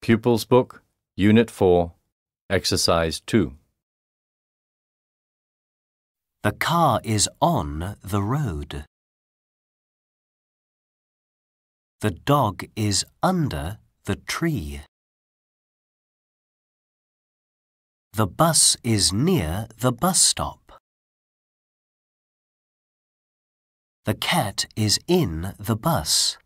Pupils Book, Unit 4, Exercise 2. The car is on the road. The dog is under the tree. The bus is near the bus stop. The cat is in the bus.